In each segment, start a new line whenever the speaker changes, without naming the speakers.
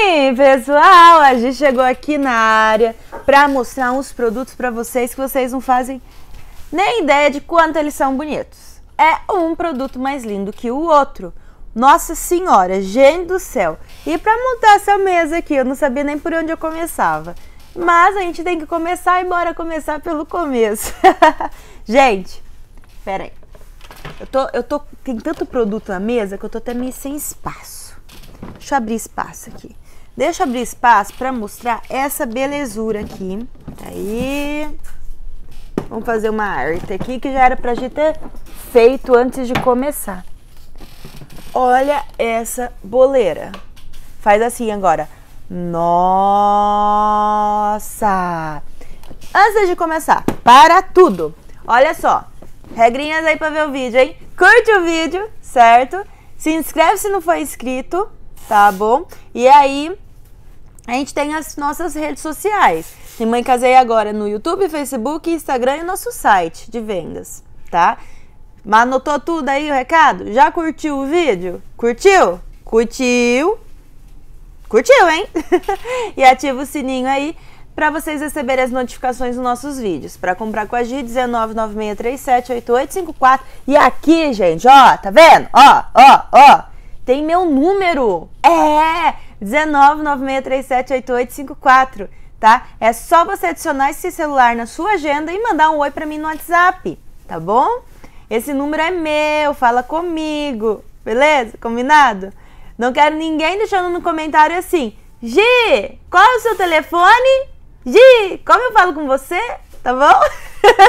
Sim, pessoal, a gente chegou aqui na área para mostrar uns produtos para vocês que vocês não fazem nem ideia de quanto eles são bonitos. É um produto mais lindo que o outro. Nossa senhora, gente do céu. E para montar essa mesa aqui, eu não sabia nem por onde eu começava. Mas a gente tem que começar e bora começar pelo começo. gente, peraí. aí. Eu tô, eu tô, tem tanto produto na mesa que eu tô até meio sem espaço. Deixa eu abrir espaço aqui. Deixa eu abrir espaço para mostrar essa belezura aqui. Aí, vamos fazer uma arte aqui que já era para a gente ter feito antes de começar. Olha essa boleira. Faz assim agora. Nossa! Antes de começar, para tudo. Olha só, regrinhas aí para ver o vídeo, hein? Curte o vídeo, certo? Se inscreve se não for inscrito, tá bom? E aí, a gente tem as nossas redes sociais. E Mãe Casei agora no YouTube, Facebook, Instagram e nosso site de vendas, tá? Mas anotou tudo aí o recado? Já curtiu o vídeo? Curtiu? Curtiu? Curtiu, hein? e ativa o sininho aí para vocês receberem as notificações dos nossos vídeos. Para comprar com a G, 19963788854. E aqui, gente, ó, tá vendo? Ó, ó, ó, tem meu número. É! 19963788854, tá? É só você adicionar esse celular na sua agenda e mandar um oi para mim no WhatsApp, tá bom? Esse número é meu, fala comigo, beleza? Combinado? Não quero ninguém deixando no comentário assim: Gi, qual é o seu telefone? Gi, como eu falo com você? Tá bom?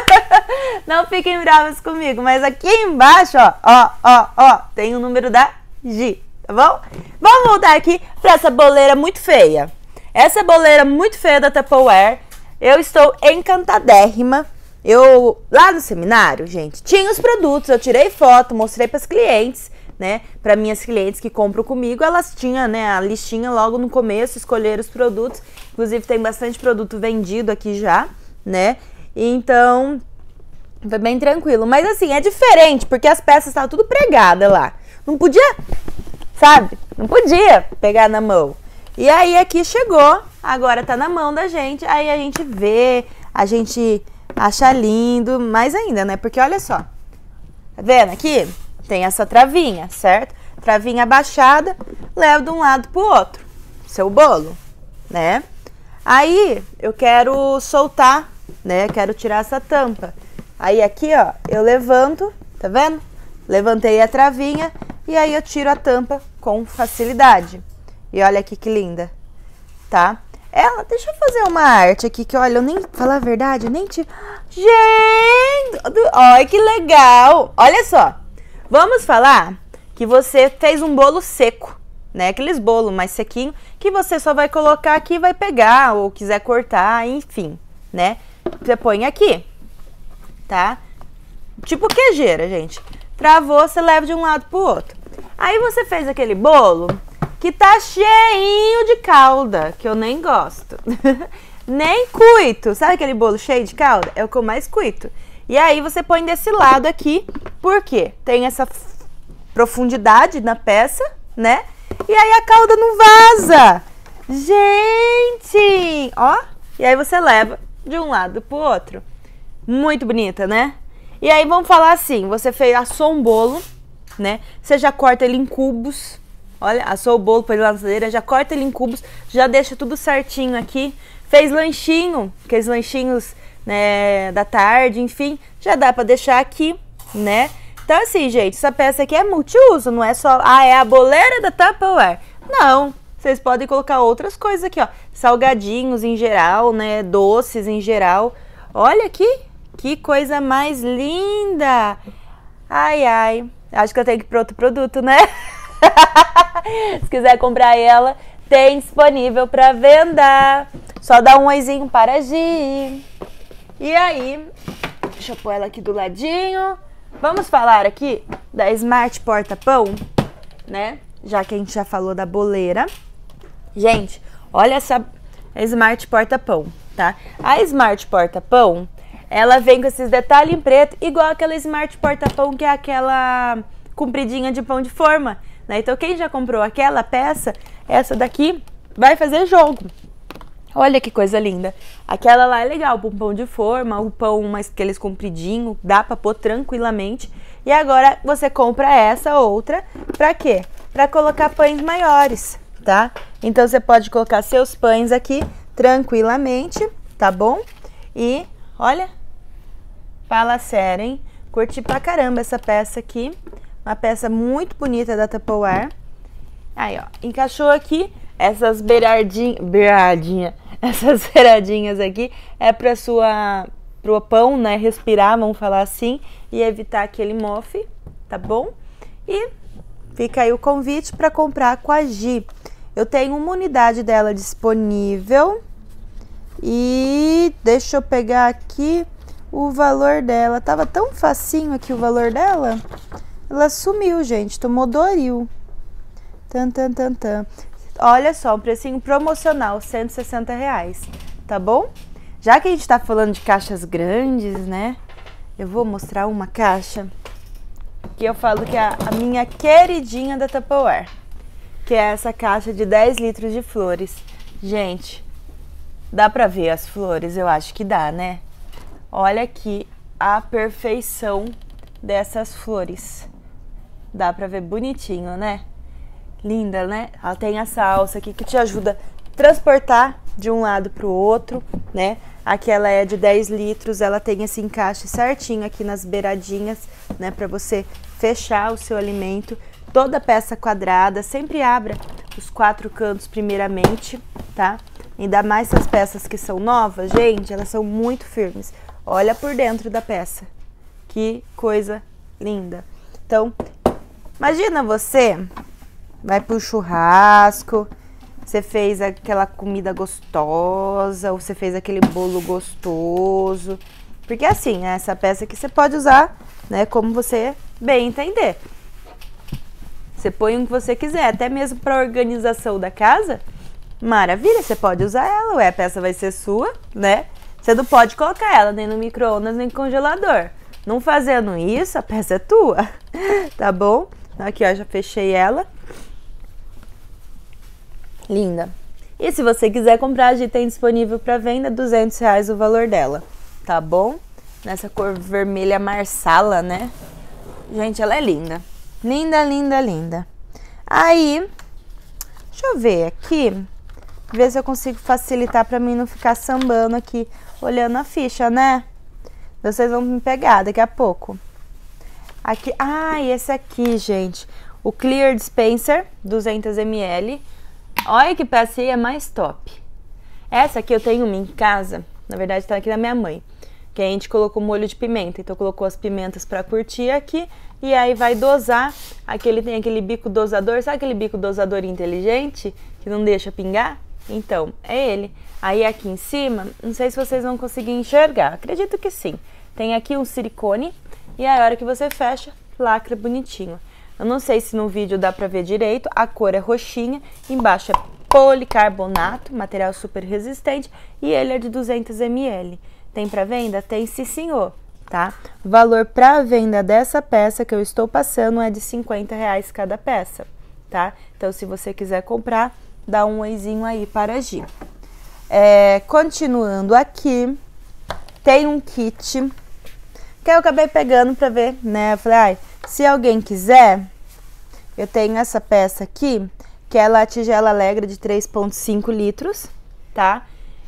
Não fiquem bravos comigo, mas aqui embaixo, ó, ó, ó, ó, tem o número da Gi tá bom? Vamos voltar aqui para essa boleira muito feia. Essa boleira muito feia da Tupperware, eu estou encantadérrima. Eu, lá no seminário, gente, tinha os produtos, eu tirei foto, mostrei para as clientes, né? Para minhas clientes que compram comigo, elas tinham, né, a listinha logo no começo, escolher os produtos. Inclusive tem bastante produto vendido aqui já, né? Então, foi bem tranquilo. Mas assim, é diferente, porque as peças estavam tudo pregada lá. Não podia sabe? Não podia pegar na mão. E aí aqui chegou, agora tá na mão da gente, aí a gente vê, a gente acha lindo, mais ainda, né? Porque olha só, tá vendo aqui? Tem essa travinha, certo? Travinha baixada, leva de um lado pro outro, seu bolo, né? Aí eu quero soltar, né? Quero tirar essa tampa. Aí aqui, ó, eu levanto, tá vendo? Levantei a travinha e aí eu tiro a tampa com facilidade. E olha aqui que linda, tá? Ela, deixa eu fazer uma arte aqui que, olha, eu nem, falar a verdade, eu nem te... Gente, olha que legal! Olha só, vamos falar que você fez um bolo seco, né? Aqueles bolo mais sequinho que você só vai colocar aqui e vai pegar ou quiser cortar, enfim, né? Você põe aqui, tá? Tipo queijeira, gente. Travou, você leva de um lado pro outro. Aí você fez aquele bolo que tá cheinho de calda, que eu nem gosto. nem cuito. Sabe aquele bolo cheio de calda? É o que eu mais cuito. E aí você põe desse lado aqui, porque tem essa profundidade na peça, né? E aí a calda não vaza. Gente! Ó, e aí você leva de um lado pro outro. Muito bonita, né? E aí vamos falar assim, você fez assou um bolo né? Você já corta ele em cubos. Olha, assou o bolo, põe ele lá na assadeira, já corta ele em cubos, já deixa tudo certinho aqui. Fez lanchinho, aqueles lanchinhos né, da tarde, enfim, já dá para deixar aqui, né? Então assim, gente, essa peça aqui é multiuso, não é só, ah, é a boleira da Tupperware. Não, vocês podem colocar outras coisas aqui, ó, salgadinhos em geral, né, doces em geral. Olha aqui, que coisa mais linda! Ai, ai. Acho que eu tenho que ir para outro produto, né? Se quiser comprar ela, tem disponível para venda. Só dá um oizinho para Gi. E aí, deixa eu pôr ela aqui do ladinho. Vamos falar aqui da Smart Porta Pão, né? Já que a gente já falou da boleira. Gente, olha essa Smart Porta Pão, tá? A Smart Porta Pão, ela vem com esses detalhes em preto, igual aquela Smart Porta-Pão, que é aquela compridinha de pão de forma. Né? Então quem já comprou aquela peça, essa daqui, vai fazer jogo. Olha que coisa linda. Aquela lá é legal, um pão de forma, o pão mais aqueles compridinho, dá pra pôr tranquilamente. E agora você compra essa outra, pra quê? Pra colocar pães maiores, tá? Então você pode colocar seus pães aqui tranquilamente, tá bom? E olha, Fala sério, hein? Curti pra caramba essa peça aqui. Uma peça muito bonita da Tupperware. Aí, ó. Encaixou aqui essas beiradinhas... Beiradinha. Essas beiradinhas aqui é pra sua... Pro pão, né? Respirar, vamos falar assim. E evitar aquele mofe, tá bom? E fica aí o convite para comprar com a Gi. Eu tenho uma unidade dela disponível. E deixa eu pegar aqui o valor dela. Tava tão facinho aqui o valor dela. Ela sumiu, gente. Tomou Doril. Tan, tan, tan, tan. Olha só, um precinho promocional, 160 reais, tá bom? Já que a gente tá falando de caixas grandes, né? Eu vou mostrar uma caixa que eu falo que é a minha queridinha da Tupperware. Que é essa caixa de 10 litros de flores. Gente, dá pra ver as flores? Eu acho que dá, né? Olha aqui a perfeição dessas flores. Dá pra ver bonitinho, né? Linda, né? Ela tem essa alça aqui que te ajuda a transportar de um lado pro outro, né? Aqui ela é de 10 litros, ela tem esse encaixe certinho aqui nas beiradinhas, né? Pra você fechar o seu alimento. Toda peça quadrada, sempre abra os quatro cantos primeiramente, tá? Ainda mais essas peças que são novas, gente, elas são muito firmes. Olha por dentro da peça. Que coisa linda. Então, imagina você vai pro churrasco, você fez aquela comida gostosa, ou você fez aquele bolo gostoso. Porque assim, é essa peça que você pode usar, né, como você bem entender. Você põe o que você quiser, até mesmo para organização da casa. Maravilha, você pode usar ela, ué, a peça vai ser sua, né? Você não pode colocar ela nem no micro-ondas nem no congelador. Não fazendo isso, a peça é tua, tá bom? Aqui, ó, já fechei ela. Linda. E se você quiser comprar, a gente tem disponível para venda, 200 reais o valor dela, tá bom? Nessa cor vermelha marsala, né? Gente, ela é linda. Linda, linda, linda. Aí, deixa eu ver aqui, ver se eu consigo facilitar para mim não ficar sambando aqui olhando a ficha, né? Vocês vão me pegar daqui a pouco. Aqui, ah, esse aqui, gente. O Clear Dispenser, 200ml. Olha que é mais top. Essa aqui eu tenho uma em casa. Na verdade, tá aqui da minha mãe. Que a gente colocou molho de pimenta. Então, colocou as pimentas para curtir aqui. E aí vai dosar. Aquele tem aquele bico dosador. Sabe aquele bico dosador inteligente? Que não deixa pingar? Então, é ele. Aí aqui em cima, não sei se vocês vão conseguir enxergar, acredito que sim. Tem aqui um silicone e aí a hora que você fecha, lacra bonitinho. Eu não sei se no vídeo dá pra ver direito, a cor é roxinha, embaixo é policarbonato, material super resistente, e ele é de 200 ml. Tem para venda? Tem sim senhor, tá? O valor para venda dessa peça que eu estou passando é de 50 reais cada peça, tá? Então se você quiser comprar, dá um oizinho aí para agir. É, continuando aqui, tem um kit que eu acabei pegando pra ver, né? Eu falei, ai, se alguém quiser, eu tenho essa peça aqui, que é a tigela alegre de 3,5 litros, tá?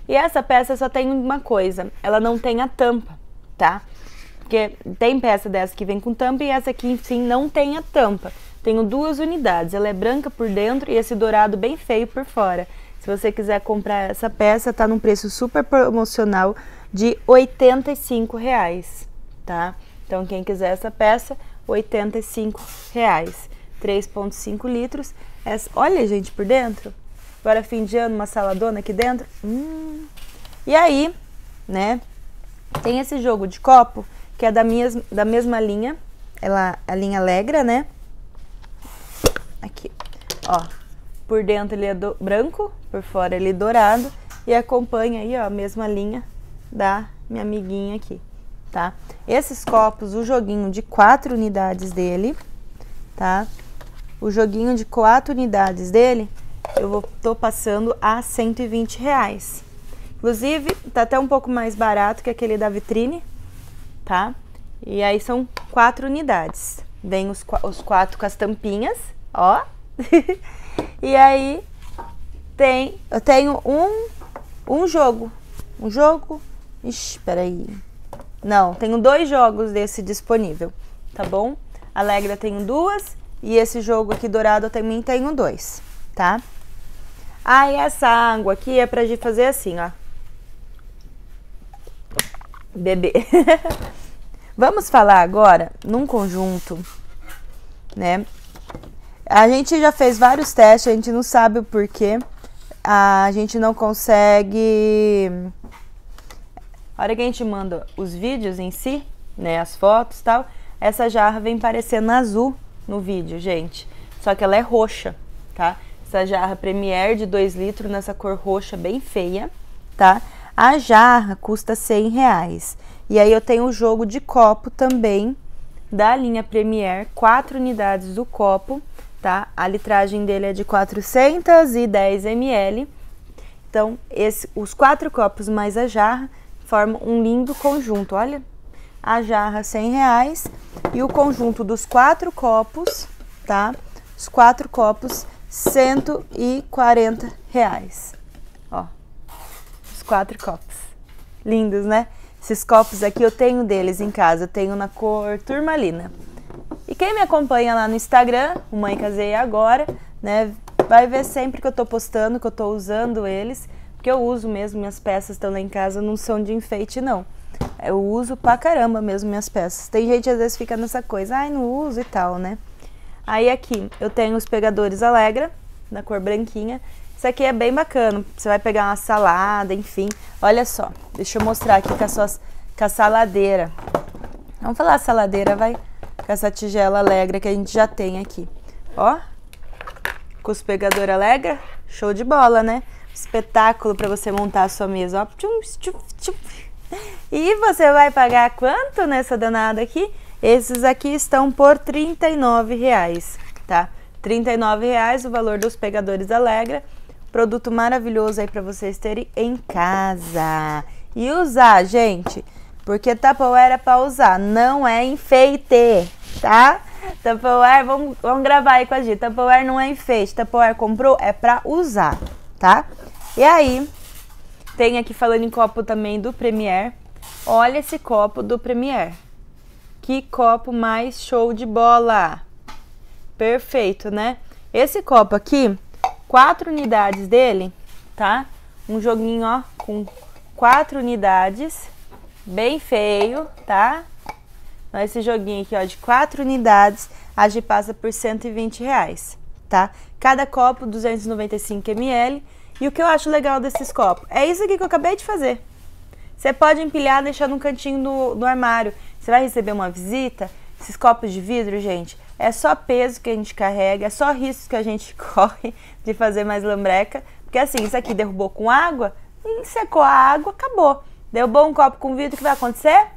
E essa peça só tem uma coisa, ela não tem a tampa, tá? Porque tem peça dessa que vem com tampa e essa aqui, sim, não tem a tampa. Tenho duas unidades, ela é branca por dentro e esse dourado bem feio por fora. Se você quiser comprar essa peça, tá num preço super promocional de R$ reais, tá? Então quem quiser essa peça, R$ reais. 3.5 litros. Essa, olha, gente, por dentro. Agora fim de ano, uma saladona aqui dentro. Hum. E aí, né? Tem esse jogo de copo que é da, minhas, da mesma linha. Ela, a linha Alegra, né? Aqui, ó por dentro ele é do, branco, por fora ele é dourado. E acompanha aí, ó, a mesma linha da minha amiguinha aqui, tá? Esses copos, o joguinho de quatro unidades dele, tá? O joguinho de quatro unidades dele, eu vou, tô passando a 120 reais. Inclusive, tá até um pouco mais barato que aquele da vitrine, tá? E aí são quatro unidades. Vem os, os quatro com as tampinhas, ó. E aí tem, eu tenho um um jogo, um jogo. Espera aí. Não, tenho dois jogos desse disponível, tá bom? Alegra tenho duas e esse jogo aqui dourado eu também tenho dois, tá? Aí ah, essa água aqui é pra gente fazer assim, ó. Bebê. Vamos falar agora num conjunto, né, a gente já fez vários testes, a gente não sabe o porquê. A gente não consegue. A hora que a gente manda os vídeos em si, né, as fotos e tal, essa jarra vem parecendo azul no vídeo, gente. Só que ela é roxa, tá? Essa jarra Premier de 2 litros nessa cor roxa bem feia, tá? A jarra custa 100 reais. E aí eu tenho o jogo de copo também da linha Premier, quatro unidades do copo tá? A litragem dele é de 410 ml. Então, esse, os quatro copos mais a jarra formam um lindo conjunto. Olha, a jarra 100 reais e o conjunto dos quatro copos, tá? Os quatro copos 140 reais. Ó, os quatro copos. Lindos, né? Esses copos aqui eu tenho deles em casa, eu tenho na cor turmalina. E quem me acompanha lá no Instagram, o Mãe Casei Agora, né, vai ver sempre que eu tô postando, que eu tô usando eles, porque eu uso mesmo, minhas peças estão lá em casa, não são de enfeite não. Eu uso pra caramba mesmo minhas peças. Tem gente às vezes fica nessa coisa, ai, não uso e tal, né? Aí aqui eu tenho os pegadores Alegra, na cor branquinha. Isso aqui é bem bacana, você vai pegar uma salada, enfim. Olha só, deixa eu mostrar aqui com, suas, com a saladeira. Vamos falar saladeira, vai essa tigela alegra que a gente já tem aqui. Ó, cuspegador alegra, show de bola, né? Espetáculo para você montar a sua mesa, ó. E você vai pagar quanto nessa danada aqui? Esses aqui estão por R$ reais, tá? R$ reais o valor dos pegadores Alegra. Produto maravilhoso aí para vocês terem em casa. E usar, gente, porque Tupperware é para usar, não é enfeite tá? Tupperware, vamos, vamos gravar aí com a gente. Tupperware não é enfeite, Tupperware comprou é pra usar, tá? E aí, tem aqui falando em copo também do Premier. Olha esse copo do Premier. Que copo mais show de bola. Perfeito, né? Esse copo aqui, quatro unidades dele, tá? Um joguinho, ó, com quatro unidades. Bem feio, tá? Então, esse joguinho aqui, ó, de 4 unidades, a gente passa por 120 reais, tá? Cada copo, 295 ml. E o que eu acho legal desses copos? É isso aqui que eu acabei de fazer. Você pode empilhar, deixar num cantinho do, do armário. Você vai receber uma visita, esses copos de vidro, gente, é só peso que a gente carrega, é só risco que a gente corre de fazer mais lambreca. Porque assim, isso aqui derrubou com água, hum, secou a água, acabou. Derrubou um copo com vidro, o que vai acontecer?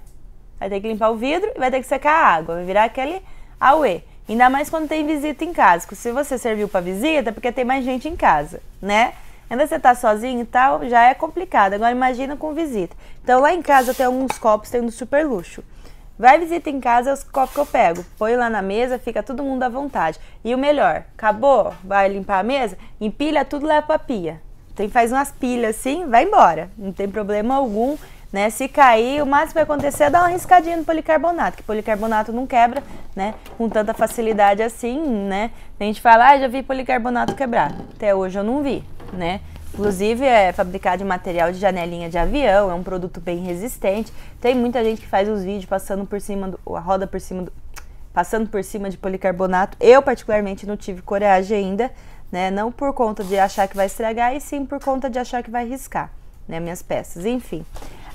Vai ter que limpar o vidro e vai ter que secar a água. Vai virar aquele auê. Ainda mais quando tem visita em casa. Se você serviu para visita, é porque tem mais gente em casa, né? Ainda você tá sozinho e tal, já é complicado. Agora imagina com visita. Então lá em casa tem alguns copos, tem um super luxo. Vai visita em casa, é os copos que eu pego. Põe lá na mesa, fica todo mundo à vontade. E o melhor, acabou, vai limpar a mesa, empilha tudo, lá pra pia. Tem, faz umas pilhas assim, vai embora. Não tem problema algum né? Se cair, o máximo que vai acontecer é dar uma riscadinha no policarbonato, que policarbonato não quebra, né? Com tanta facilidade assim, né? Tem gente que fala, ah, já vi policarbonato quebrar. Até hoje eu não vi, né? Inclusive é fabricado em material de janelinha de avião, é um produto bem resistente. Tem muita gente que faz os vídeos passando por cima do, a roda por cima do, passando por cima de policarbonato. Eu particularmente não tive coragem ainda, né? Não por conta de achar que vai estragar e sim por conta de achar que vai riscar, né, minhas peças. Enfim.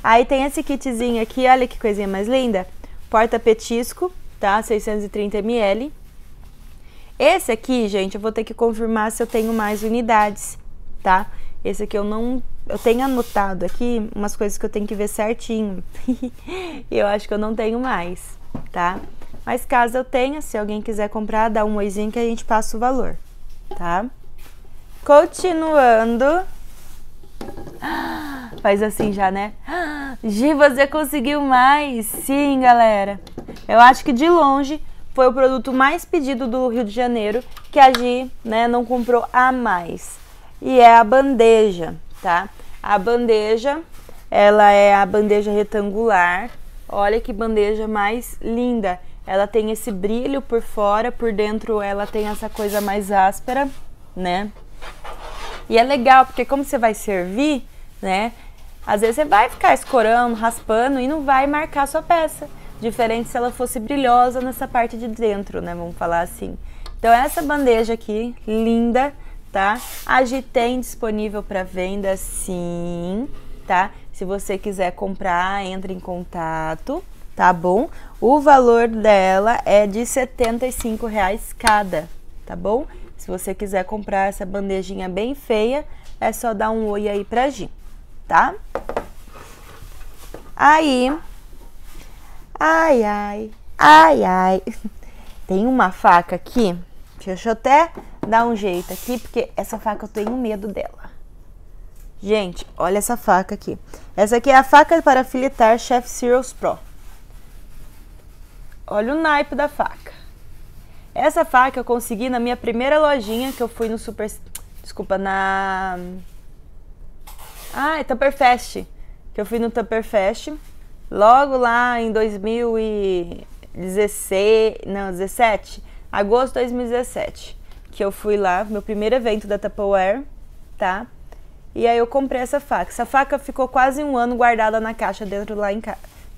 Aí tem esse kitzinho aqui, olha que coisinha mais linda. Porta-petisco, tá? 630ml. Esse aqui, gente, eu vou ter que confirmar se eu tenho mais unidades, tá? Esse aqui eu não... Eu tenho anotado aqui umas coisas que eu tenho que ver certinho. e eu acho que eu não tenho mais, tá? Mas caso eu tenha, se alguém quiser comprar, dá um oizinho que a gente passa o valor, tá? Continuando... Ah! Faz assim já, né? Gi, você conseguiu mais! Sim, galera! Eu acho que de longe foi o produto mais pedido do Rio de Janeiro que a Gi né, não comprou a mais. E é a bandeja, tá? A bandeja, ela é a bandeja retangular. Olha que bandeja mais linda! Ela tem esse brilho por fora, por dentro ela tem essa coisa mais áspera, né? E é legal porque como você vai servir, né? Às vezes você vai ficar escorando, raspando e não vai marcar a sua peça. Diferente se ela fosse brilhosa nessa parte de dentro, né? Vamos falar assim. Então essa bandeja aqui, linda, tá? A G tem disponível para venda, sim, tá? Se você quiser comprar, entre em contato, tá bom? O valor dela é de R$ 75,00 cada, tá bom? Se você quiser comprar essa bandejinha bem feia, é só dar um oi aí pra gente tá? Aí, ai, ai, ai, ai, tem uma faca aqui, deixa eu até dar um jeito aqui, porque essa faca eu tenho medo dela. Gente, olha essa faca aqui. Essa aqui é a faca para filetar Chef Sears Pro. Olha o naipe da faca. Essa faca eu consegui na minha primeira lojinha que eu fui no super... Desculpa, na ah, é Tupperfest. Que eu fui no Tupperfest. Logo lá em 2016. Não, 17. Agosto de 2017. Que eu fui lá, meu primeiro evento da Tupperware, tá? E aí eu comprei essa faca. Essa faca ficou quase um ano guardada na caixa dentro lá em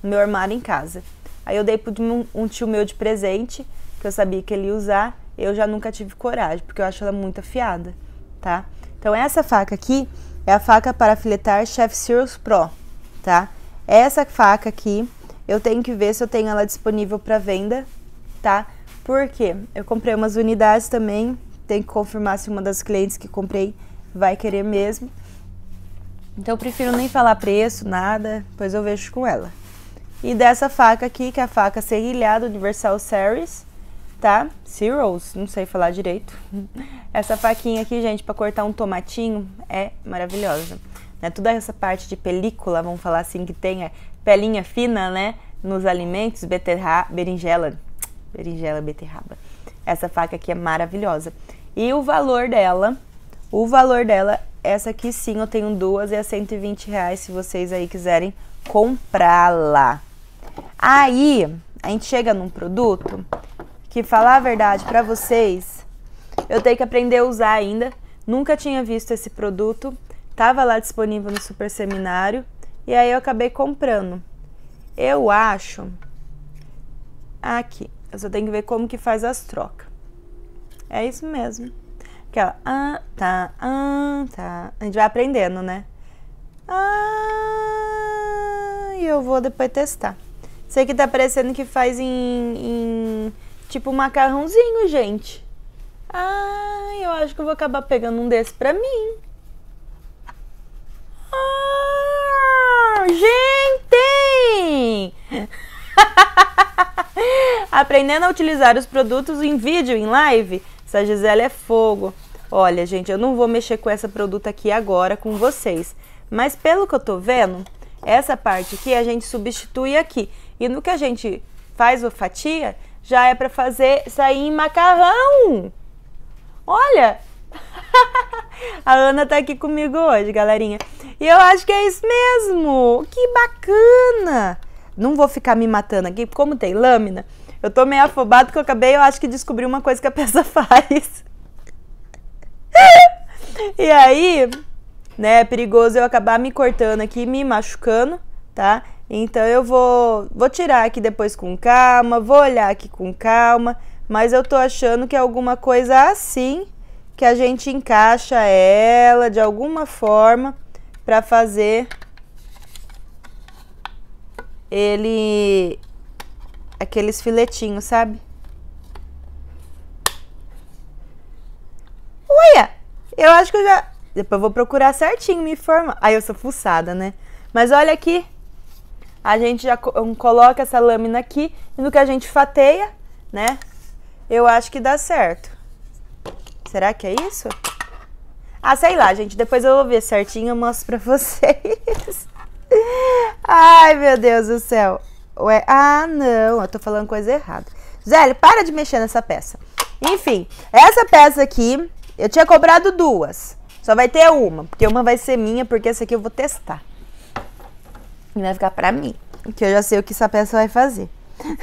no meu armário em casa. Aí eu dei para um, um tio meu de presente, que eu sabia que ele ia usar. Eu já nunca tive coragem, porque eu acho ela muito afiada, tá? Então essa faca aqui é a faca para filetar Chef Sears Pro, tá? É essa faca aqui, eu tenho que ver se eu tenho ela disponível para venda, tá? Porque eu comprei umas unidades também, tem que confirmar se uma das clientes que comprei vai querer mesmo. Então eu prefiro nem falar preço, nada, pois eu vejo com ela. E dessa faca aqui, que é a faca serrilhada Universal Series, tá? Zeros, não sei falar direito. Essa faquinha aqui, gente, para cortar um tomatinho é maravilhosa. Né? Toda essa parte de película, vamos falar assim, que tem a é pelinha fina, né? Nos alimentos, beterraba, berinjela, berinjela, beterraba. Essa faca aqui é maravilhosa. E o valor dela, o valor dela, essa aqui sim, eu tenho duas e é 120 reais se vocês aí quiserem comprá-la. Aí, a gente chega num produto que falar a verdade para vocês, eu tenho que aprender a usar ainda. Nunca tinha visto esse produto, tava lá disponível no super seminário e aí eu acabei comprando. Eu acho aqui, eu só tenho que ver como que faz as trocas. É isso mesmo. Aquela, ah, tá, ah, tá. A gente vai aprendendo, né? Ah, e eu vou depois testar. Sei que tá parecendo que faz em, em Tipo macarrãozinho, gente. Ah, eu acho que eu vou acabar pegando um desse pra mim. Ah, gente! Aprendendo a utilizar os produtos em vídeo, em live? Essa Gisela é fogo. Olha, gente, eu não vou mexer com essa produto aqui agora com vocês. Mas pelo que eu tô vendo, essa parte aqui a gente substitui aqui. E no que a gente faz a fatia, já é para fazer sair em macarrão. Olha, a Ana tá aqui comigo hoje, galerinha. E eu acho que é isso mesmo. Que bacana. Não vou ficar me matando aqui, como tem lâmina. Eu tô meio afobado que eu acabei, eu acho que descobri uma coisa que a peça faz. e aí, né, é perigoso eu acabar me cortando aqui, me machucando tá? Então eu vou, vou tirar aqui depois com calma, vou olhar aqui com calma, mas eu tô achando que é alguma coisa assim que a gente encaixa ela de alguma forma para fazer ele aqueles filetinhos, sabe? Olha, Eu acho que eu já. Depois eu vou procurar certinho me informar. Aí eu sou fuçada, né? Mas olha aqui, a gente já hum, coloca essa lâmina aqui e no que a gente fateia, né? Eu acho que dá certo. Será que é isso? Ah, sei lá, gente. Depois eu vou ver certinho e mostro pra vocês. Ai, meu Deus do céu. Ué, ah, não. Eu tô falando coisa errada. Zélio, para de mexer nessa peça. Enfim, essa peça aqui, eu tinha cobrado duas. Só vai ter uma, porque uma vai ser minha, porque essa aqui eu vou testar. E vai ficar pra mim. Que eu já sei o que essa peça vai fazer.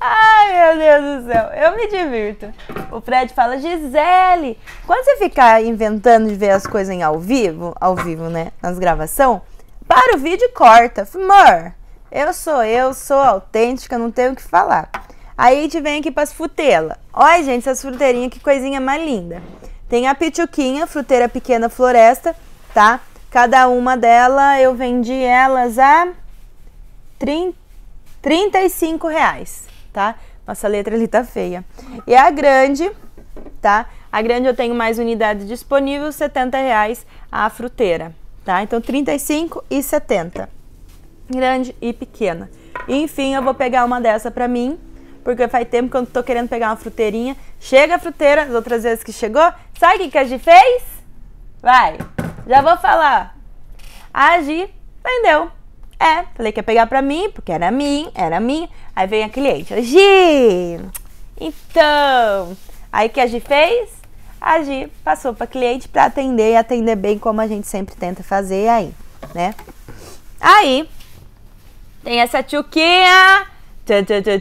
Ai, meu Deus do céu, eu me divirto. O Fred fala, Gisele, quando você ficar inventando de ver as coisas em ao vivo, ao vivo, né, nas gravação, para o vídeo e corta. amor eu sou eu, sou autêntica, não tenho o que falar. Aí a gente vem aqui para as frutelas. Olha, gente, essas fruteirinhas, que coisinha mais linda. Tem a pituquinha, fruteira pequena floresta, tá? Cada uma delas eu vendi elas a 30, 35 reais, tá? Nossa letra ali tá feia. E a grande, tá? A grande eu tenho mais unidade disponível, 70 reais a fruteira, tá? Então 35 e 70. Grande e pequena. Enfim, eu vou pegar uma dessa pra mim, porque faz tempo que eu tô querendo pegar uma fruteirinha. Chega a fruteira, as outras vezes que chegou. Sabe o que a gente fez? Vai! Já vou falar. A Gi vendeu. É, falei que ia pegar pra mim, porque era mim, era mim. Aí vem a cliente, Gi, então. Aí que a Gi fez? A Gi passou pra cliente pra atender e atender bem como a gente sempre tenta fazer aí, né? Aí, tem essa tchuquinha. Tchã, tchã, tchã,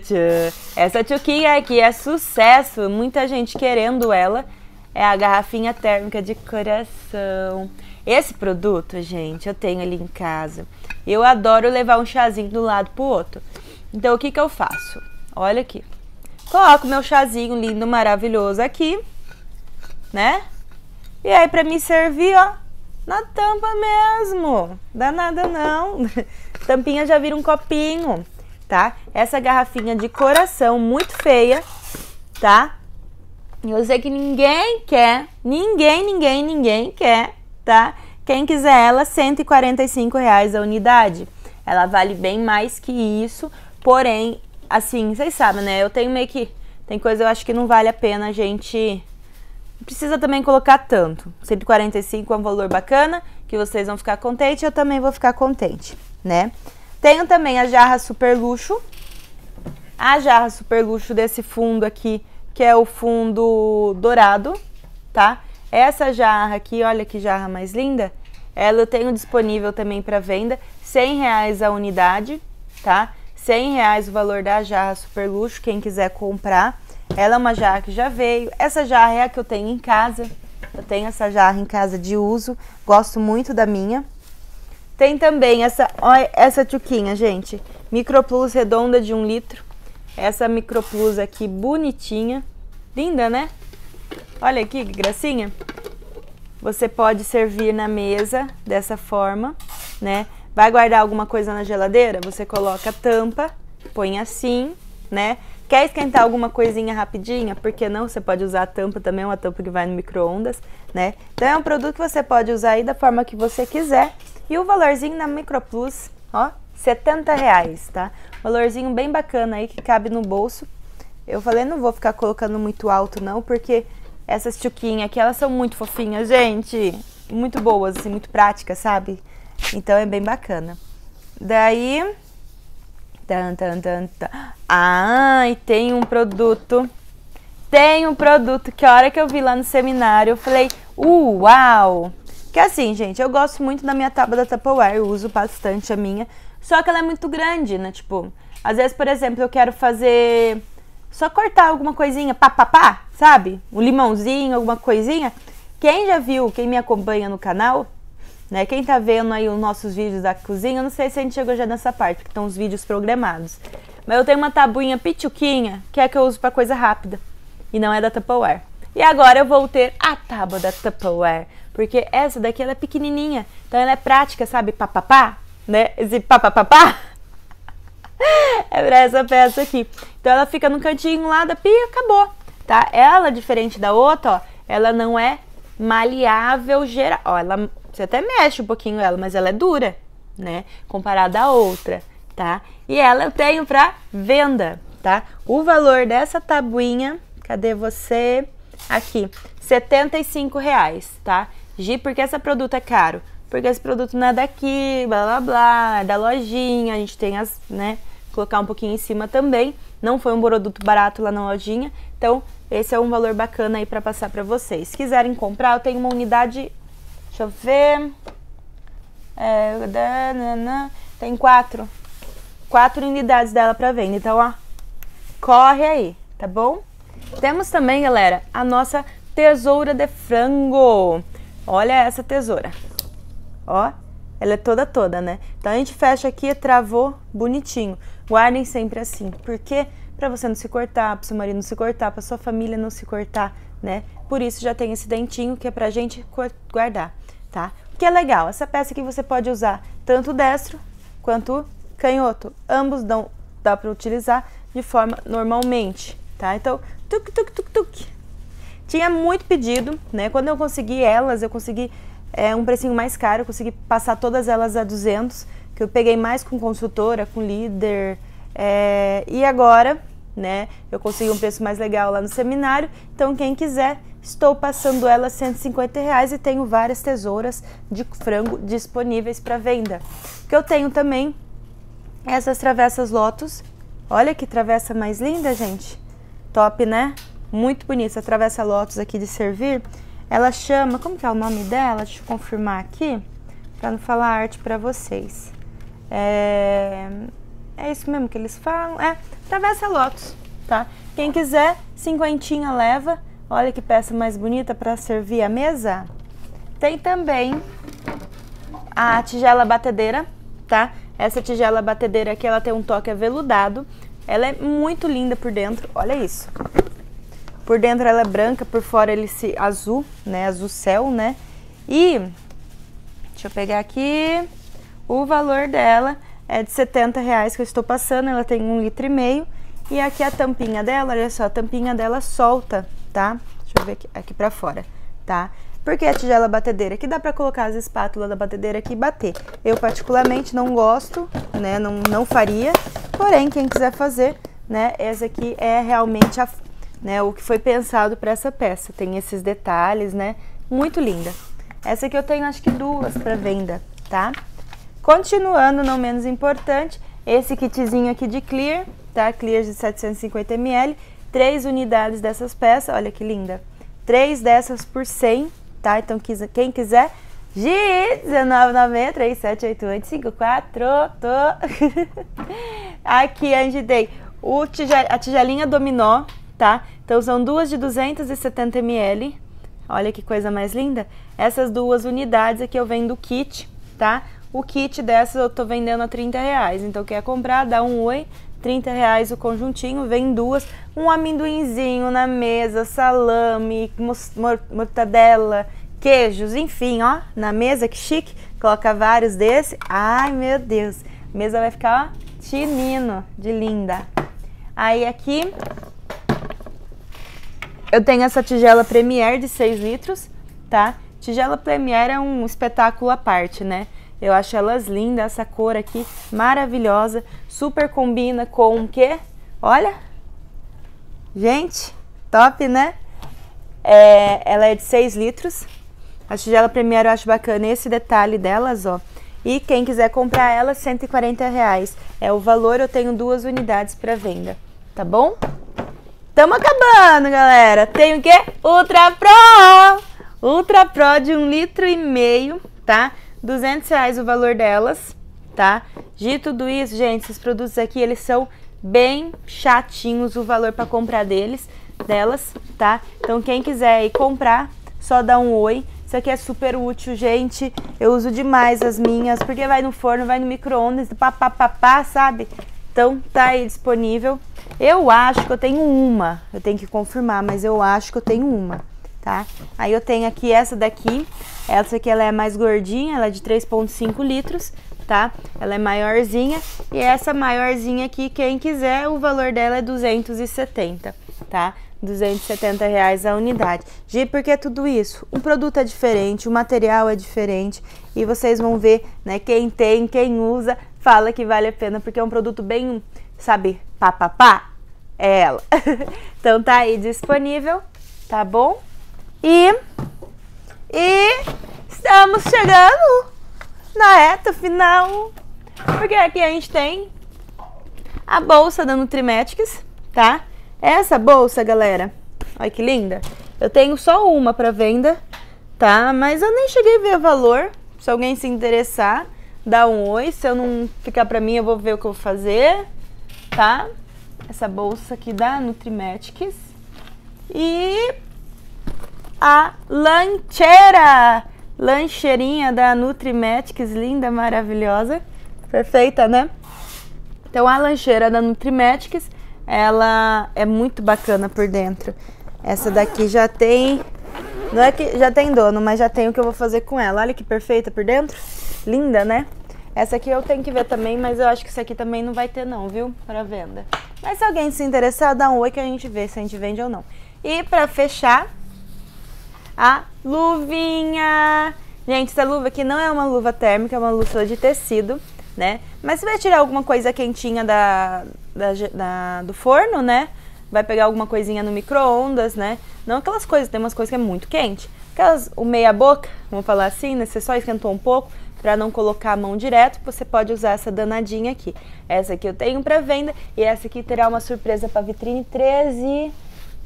Essa tchuquinha aqui é sucesso, muita gente querendo ela. É a garrafinha térmica de coração. Esse produto, gente, eu tenho ali em casa. Eu adoro levar um chazinho do lado pro outro. Então, o que que eu faço? Olha aqui. Coloco meu chazinho lindo, maravilhoso aqui, né? E aí, pra me servir, ó, na tampa mesmo. Dá nada não. Tampinha já vira um copinho, tá? Essa garrafinha de coração, muito feia, tá? Eu sei que ninguém quer, ninguém, ninguém, ninguém quer tá? Quem quiser ela, R$ 145 reais a unidade. Ela vale bem mais que isso, porém, assim, vocês sabem, né? Eu tenho meio que tem coisa eu acho que não vale a pena a gente precisa também colocar tanto. 145 é um valor bacana, que vocês vão ficar contentes, eu também vou ficar contente, né? Tenho também a jarra super luxo. A jarra super luxo desse fundo aqui, que é o fundo dourado, tá? Essa jarra aqui, olha que jarra mais linda. Ela eu tenho disponível também para venda, 100 reais a unidade, tá? 100 reais o valor da jarra super luxo, quem quiser comprar. Ela é uma jarra que já veio. Essa jarra é a que eu tenho em casa. Eu tenho essa jarra em casa de uso, gosto muito da minha. Tem também essa, olha, essa tchuquinha, gente. Microplus redonda de 1 um litro. Essa Microplus aqui, bonitinha. Linda, né? Olha aqui que gracinha. Você pode servir na mesa dessa forma, né? Vai guardar alguma coisa na geladeira? Você coloca a tampa, põe assim, né? Quer esquentar alguma coisinha rapidinha? Por que não? Você pode usar a tampa também, uma tampa que vai no micro-ondas, né? Então é um produto que você pode usar aí da forma que você quiser. E o valorzinho na Microplus, ó, 70 reais, tá? Valorzinho bem bacana aí que cabe no bolso. Eu falei, não vou ficar colocando muito alto não, porque essas tchuquinhas aqui, elas são muito fofinhas, gente. Muito boas, assim, muito práticas, sabe? Então é bem bacana. Daí. Tan, tan, tan, tan. Ah, e tem um produto. Tem um produto que a hora que eu vi lá no seminário, eu falei, uau! Que é assim, gente, eu gosto muito da minha tábua da Tupperware, eu uso bastante a minha. Só que ela é muito grande, né? Tipo, às vezes, por exemplo, eu quero fazer só cortar alguma coisinha, pá, pá, pá, sabe? Um limãozinho, alguma coisinha. Quem já viu, quem me acompanha no canal, né? Quem tá vendo aí os nossos vídeos da cozinha, não sei se a gente chegou já nessa parte, porque estão os vídeos programados. Mas eu tenho uma tabuinha pituquinha, que é a que eu uso para coisa rápida. E não é da Tupperware. E agora eu vou ter a tábua da Tupperware, porque essa daqui ela é pequenininha, então ela é prática, sabe? Papapá, né? Esse papapá
é pra essa
peça aqui. Então ela fica no cantinho lá da pia, acabou, tá? Ela, diferente da outra, ó, ela não é maleável geral. Ó, ela, você até mexe um pouquinho ela, mas ela é dura, né? Comparada à outra, tá? E ela eu tenho pra venda, tá? O valor dessa tabuinha, cadê você? Aqui, 75 reais, tá? Gi, por que esse produto é caro? Porque esse produto não é daqui, blá blá blá, é da lojinha, a gente tem as, né? colocar um pouquinho em cima também. Não foi um produto barato lá na lojinha, então esse é um valor bacana aí para passar para vocês. Se quiserem comprar, eu tenho uma unidade, deixa eu ver, é, tem quatro, quatro unidades dela para venda, então ó, corre aí, tá bom? Temos também, galera, a nossa tesoura de frango. Olha essa tesoura. Ó, ela é toda toda, né? Então a gente fecha aqui, travou bonitinho guardem sempre é assim. Porque para você não se cortar, para seu marido não se cortar, para sua família não se cortar, né? Por isso já tem esse dentinho que é pra gente guardar, tá? O que é legal, essa peça que você pode usar tanto destro quanto canhoto. Ambos dão, dá para utilizar de forma normalmente, tá? Então, tuk tuk tuk tuk. Tinha muito pedido, né? Quando eu consegui elas, eu consegui é, um precinho mais caro, eu consegui passar todas elas a 200 que eu peguei mais com consultora, com líder. É, e agora, né, eu consegui um preço mais legal lá no seminário. Então, quem quiser, estou passando ela 150 reais e tenho várias tesouras de frango disponíveis para venda. Que eu tenho também essas travessas Lotus. Olha que travessa mais linda, gente. Top, né? Muito bonita. Essa travessa Lotus aqui de servir. Ela chama, como que é o nome dela? Deixa eu confirmar aqui, para não falar arte para vocês. É, é isso mesmo que eles falam. É, travessa Lotus, tá? Quem quiser, cinquentinha leva. Olha que peça mais bonita para servir a mesa. Tem também a tigela batedeira, tá? Essa tigela batedeira aqui, ela tem um toque aveludado. Ela é muito linda por dentro, olha isso. Por dentro ela é branca, por fora ele se azul, né? Azul céu, né? E deixa eu pegar aqui. O valor dela é de 70 reais que eu estou passando, ela tem um litro e meio. E aqui a tampinha dela, olha só, a tampinha dela solta, tá? Deixa eu ver aqui, aqui pra fora, tá? Porque a tigela batedeira aqui dá pra colocar as espátulas da batedeira aqui e bater. Eu particularmente não gosto, né, não, não faria. Porém, quem quiser fazer, né, essa aqui é realmente a, né, o que foi pensado pra essa peça. Tem esses detalhes, né, muito linda. Essa aqui eu tenho acho que duas pra venda, Tá? Continuando, não menos importante, esse kitzinho aqui de clear, tá? Clear de 750ml, três unidades dessas peças, olha que linda. Três dessas por 100, tá? Então quem quiser, G1996378854, tô. aqui a gente tem o a tigelinha dominó, tá? Então são duas de 270ml, olha que coisa mais linda. Essas duas unidades aqui eu vendo do kit, tá? O kit dessas eu estou vendendo a 30 reais. Então, quer comprar, dá um oi. 30 reais o conjuntinho, vem duas, um amendoinzinho na mesa, salame, mortadela, queijos, enfim, ó, na mesa, que chique, coloca vários desse, ai meu Deus, a mesa vai ficar, ó, tinino, de linda. Aí aqui, eu tenho essa tigela Premier de 6 litros, tá? Tigela Premier é um espetáculo à parte, né? Eu acho elas lindas, essa cor aqui maravilhosa, super combina com o quê? Olha! Gente, top, né? É, ela é de 6 litros. A tigela Premier eu acho bacana esse detalhe delas, ó. E quem quiser comprar ela, 140 reais. É o valor, eu tenho duas unidades para venda, tá bom? Tamo acabando, galera. Tem o quê? Ultra Pro! Ultra Pro de um litro e meio, tá? 200 reais o valor delas, tá? De tudo isso, gente, esses produtos aqui, eles são bem chatinhos o valor para comprar deles, delas, tá? Então quem quiser ir comprar, só dá um oi. Isso aqui é super útil, gente. Eu uso demais as minhas, porque vai no forno, vai no micro-ondas, papapá, sabe? Então tá aí disponível. Eu acho que eu tenho uma. Eu tenho que confirmar, mas eu acho que eu tenho uma tá? Aí eu tenho aqui essa daqui, essa aqui ela é mais gordinha, ela é de 3.5 litros, tá? Ela é maiorzinha e essa maiorzinha aqui, quem quiser, o valor dela é 270, tá? 270 reais a unidade. Gi, por que tudo isso? O produto é diferente, o material é diferente e vocês vão ver, né? Quem tem, quem usa, fala que vale a pena porque é um produto bem, sabe, papapá, é ela. então tá aí disponível, tá bom? E, e estamos chegando na reta final. Porque aqui a gente tem a bolsa da Nutrimetics, tá? Essa bolsa, galera, olha que linda. Eu tenho só uma para venda, tá? Mas eu nem cheguei a ver o valor. Se alguém se interessar, dá um oi. Se eu não ficar para mim, eu vou ver o que eu vou fazer, tá? Essa bolsa aqui da Nutrimetics. E a lancheira, lancheirinha da Nutrimetics linda, maravilhosa, perfeita, né? Então a lancheira da Nutrimetics ela é muito bacana por dentro. Essa daqui já tem, não é que já tem dono, mas já tem o que eu vou fazer com ela. Olha que perfeita por dentro, linda, né? Essa aqui eu tenho que ver também, mas eu acho que isso aqui também não vai ter não, viu? Para venda. Mas se alguém se interessar, dá um oi que a gente vê se a gente vende ou não. E para fechar, a luvinha. Gente, essa luva aqui não é uma luva térmica, é uma luva de tecido, né? Mas se vai tirar alguma coisa quentinha da, da, da do forno, né? Vai pegar alguma coisinha no micro-ondas, né? Não aquelas coisas, tem umas coisas que é muito quente. Aquelas, o meia boca, vamos falar assim, né? Você só esquentou um pouco, para não colocar a mão direto, você pode usar essa danadinha aqui. Essa aqui eu tenho para venda e essa aqui terá uma surpresa para vitrine 13.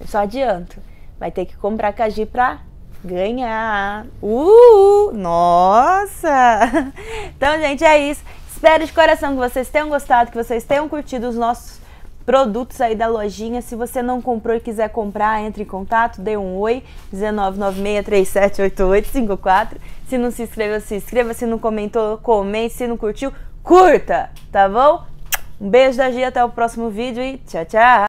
só adianto. Vai ter que comprar caji para ganhar. Uh! Nossa! Então, gente, é isso. Espero de coração que vocês tenham gostado, que vocês tenham curtido os nossos produtos aí da lojinha. Se você não comprou e quiser comprar, entre em contato, dê um oi, 19963788854. Se não se inscreveu, se inscreva. Se não comentou, comente. Se não curtiu, curta, tá bom? Um beijo da Gia, até o próximo vídeo e tchau, tchau!